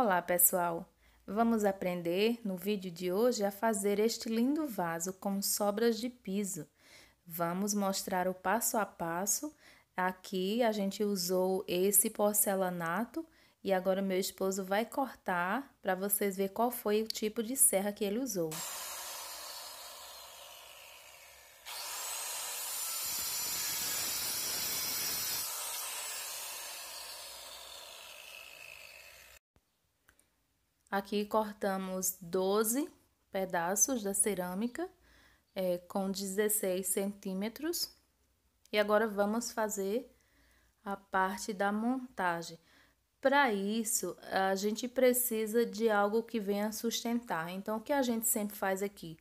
Olá, pessoal! Vamos aprender no vídeo de hoje a fazer este lindo vaso com sobras de piso. Vamos mostrar o passo a passo. Aqui a gente usou esse porcelanato e agora meu esposo vai cortar para vocês ver qual foi o tipo de serra que ele usou. Aqui cortamos 12 pedaços da cerâmica é, com 16 centímetros. E agora vamos fazer a parte da montagem. Para isso, a gente precisa de algo que venha sustentar. Então, o que a gente sempre faz aqui?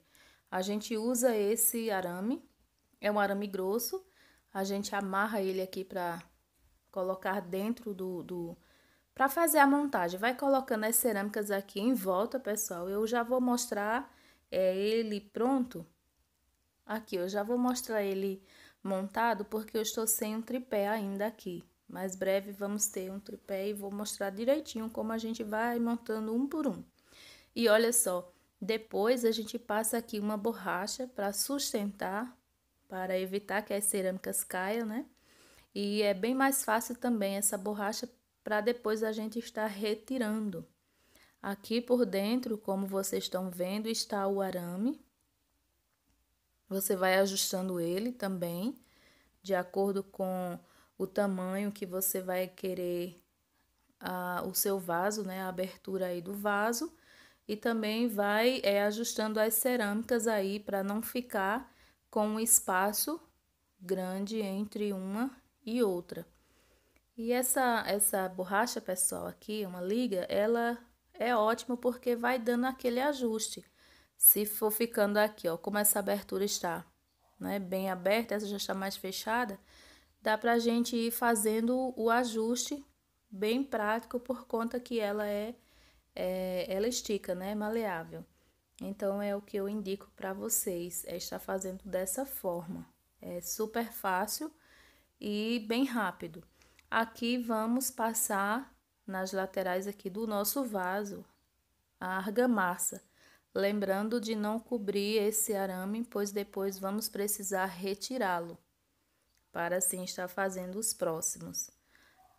A gente usa esse arame, é um arame grosso, a gente amarra ele aqui para colocar dentro do, do, para fazer a montagem, vai colocando as cerâmicas aqui em volta, pessoal. Eu já vou mostrar é, ele pronto. Aqui, eu já vou mostrar ele montado, porque eu estou sem um tripé ainda aqui. Mais breve vamos ter um tripé e vou mostrar direitinho como a gente vai montando um por um. E olha só, depois a gente passa aqui uma borracha para sustentar, para evitar que as cerâmicas caiam, né? E é bem mais fácil também essa borracha para depois a gente estar retirando. Aqui por dentro, como vocês estão vendo, está o arame. Você vai ajustando ele também, de acordo com o tamanho que você vai querer a, o seu vaso, né? A abertura aí do vaso. E também vai é, ajustando as cerâmicas aí para não ficar com um espaço grande entre uma e outra. E essa, essa borracha pessoal aqui, uma liga, ela é ótima porque vai dando aquele ajuste. Se for ficando aqui, ó, como essa abertura está né, bem aberta, essa já está mais fechada, dá pra gente ir fazendo o ajuste bem prático por conta que ela é, é ela estica, né, maleável. Então é o que eu indico para vocês, é estar fazendo dessa forma. É super fácil e bem rápido. Aqui vamos passar nas laterais aqui do nosso vaso a argamassa. Lembrando de não cobrir esse arame, pois depois vamos precisar retirá-lo para assim estar fazendo os próximos.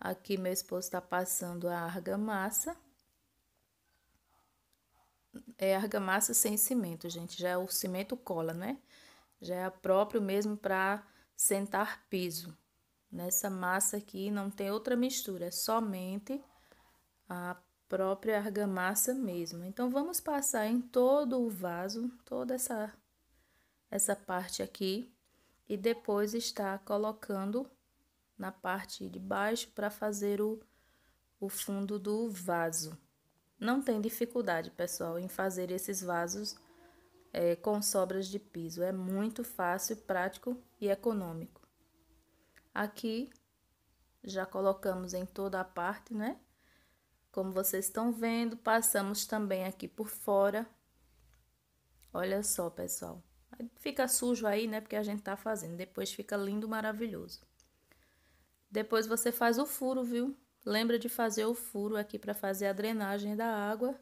Aqui meu esposo está passando a argamassa. É argamassa sem cimento, gente. Já é o cimento cola, né? Já é próprio mesmo para sentar piso. Nessa massa aqui não tem outra mistura, é somente a própria argamassa mesmo. Então, vamos passar em todo o vaso, toda essa, essa parte aqui, e depois está colocando na parte de baixo para fazer o, o fundo do vaso. Não tem dificuldade, pessoal, em fazer esses vasos é, com sobras de piso. É muito fácil, prático e econômico. Aqui, já colocamos em toda a parte, né? Como vocês estão vendo, passamos também aqui por fora. Olha só, pessoal. Fica sujo aí, né? Porque a gente tá fazendo. Depois fica lindo, maravilhoso. Depois você faz o furo, viu? Lembra de fazer o furo aqui para fazer a drenagem da água.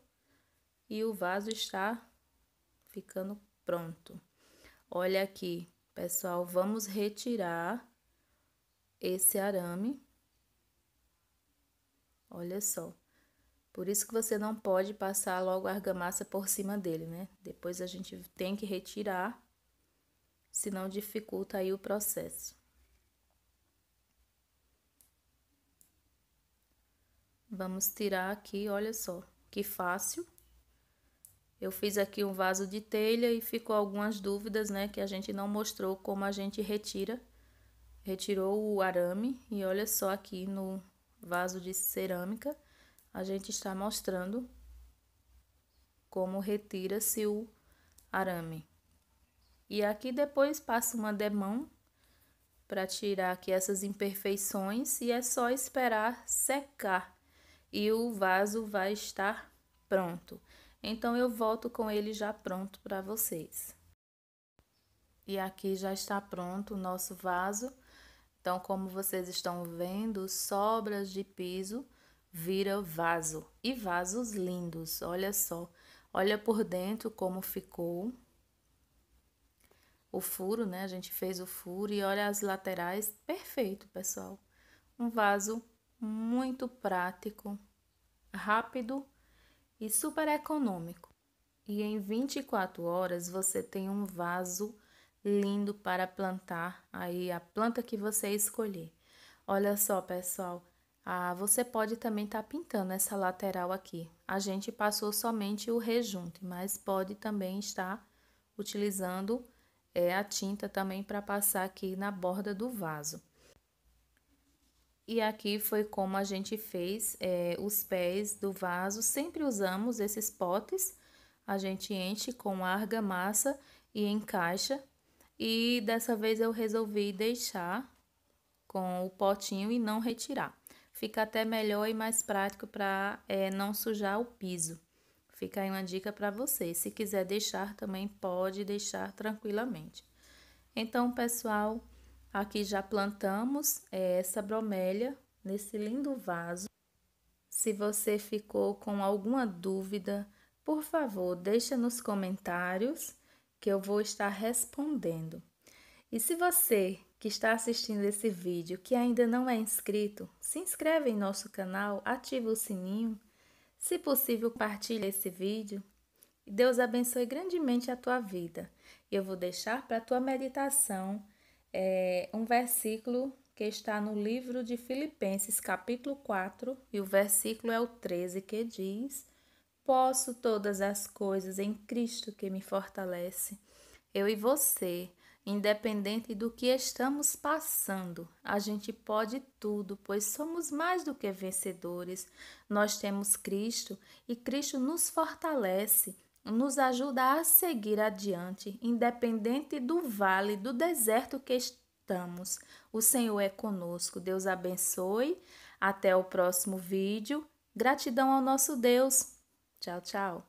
E o vaso está ficando pronto. Olha aqui, pessoal. Vamos retirar esse arame. Olha só. Por isso que você não pode passar logo a argamassa por cima dele, né? Depois a gente tem que retirar, senão dificulta aí o processo. Vamos tirar aqui, olha só, que fácil. Eu fiz aqui um vaso de telha e ficou algumas dúvidas, né, que a gente não mostrou como a gente retira retirou o arame e olha só aqui no vaso de cerâmica, a gente está mostrando como retira-se o arame. E aqui depois passa uma demão para tirar aqui essas imperfeições e é só esperar secar e o vaso vai estar pronto. Então eu volto com ele já pronto para vocês. E aqui já está pronto o nosso vaso. Então, como vocês estão vendo, sobras de piso vira vaso. E vasos lindos, olha só. Olha por dentro como ficou. O furo, né? A gente fez o furo e olha as laterais. Perfeito, pessoal. Um vaso muito prático, rápido e super econômico. E em 24 horas você tem um vaso lindo para plantar aí a planta que você escolher. Olha só, pessoal, ah, você pode também estar tá pintando essa lateral aqui. A gente passou somente o rejunte, mas pode também estar utilizando é, a tinta também para passar aqui na borda do vaso. E aqui foi como a gente fez é, os pés do vaso. Sempre usamos esses potes. A gente enche com argamassa e encaixa e dessa vez eu resolvi deixar com o potinho e não retirar. Fica até melhor e mais prático para é, não sujar o piso. Fica aí uma dica para você. Se quiser deixar também, pode deixar tranquilamente. Então, pessoal, aqui já plantamos é, essa bromélia nesse lindo vaso. Se você ficou com alguma dúvida, por favor, deixa nos comentários que eu vou estar respondendo. E se você que está assistindo esse vídeo que ainda não é inscrito, se inscreve em nosso canal, ativa o sininho, se possível, compartilhe esse vídeo. Deus abençoe grandemente a tua vida. Eu vou deixar para a tua meditação é, um versículo que está no livro de Filipenses, capítulo 4, e o versículo é o 13, que diz: posso todas as coisas em Cristo que me fortalece. Eu e você, independente do que estamos passando, a gente pode tudo, pois somos mais do que vencedores. Nós temos Cristo e Cristo nos fortalece, nos ajuda a seguir adiante, independente do vale, do deserto que estamos. O Senhor é conosco. Deus abençoe. Até o próximo vídeo. Gratidão ao nosso Deus. 小丑。